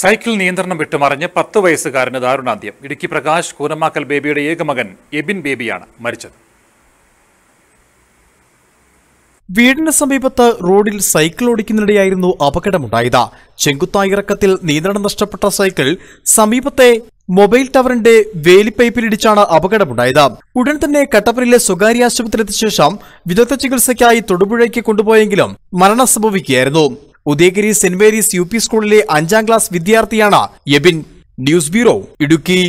cycle നിയന്ത്രണം വിട്ടുമറിഞ്ഞ് പത്ത് വയസ്സുകാരന് ദാരുണാന്ത്യം ഇടുക്കി പ്രകാശ് കൂനമാക്കൽ ബേബിയുടെ ഏക മകൻ എബിൻ ബേബിയാണ് മരിച്ചത് വീടിന് സമീപത്ത് റോഡിൽ സൈക്കിൾ ഓടിക്കുന്നതിനിടെയായിരുന്നു അപകടമുണ്ടായത് ചെങ്കുത്തായിറക്കത്തിൽ നിയന്ത്രണം നഷ്ടപ്പെട്ട സൈക്കിൾ സമീപത്തെ മൊബൈൽ ടവറിന്റെ വേലിപ്പൈപ്പിലിടിച്ചാണ് അപകടമുണ്ടായത് ഉടൻ തന്നെ കട്ടപ്പനിലെ സ്വകാര്യ ആശുപത്രി എത്തിയ ശേഷം വിദഗ്ധ ചികിത്സയ്ക്കായി തൊടുപുഴയ്ക്ക് കൊണ്ടുപോയെങ്കിലും മരണം സംഭവിക്കുകയായിരുന്നു ഉദയഗിരി സെന്റ് മേരീസ് യു സ്കൂളിലെ അഞ്ചാം ക്ലാസ് വിദ്യാർത്ഥിയാണ് എബിൻ ന്യൂസ് ബ്യൂറോ ഇടുക്കി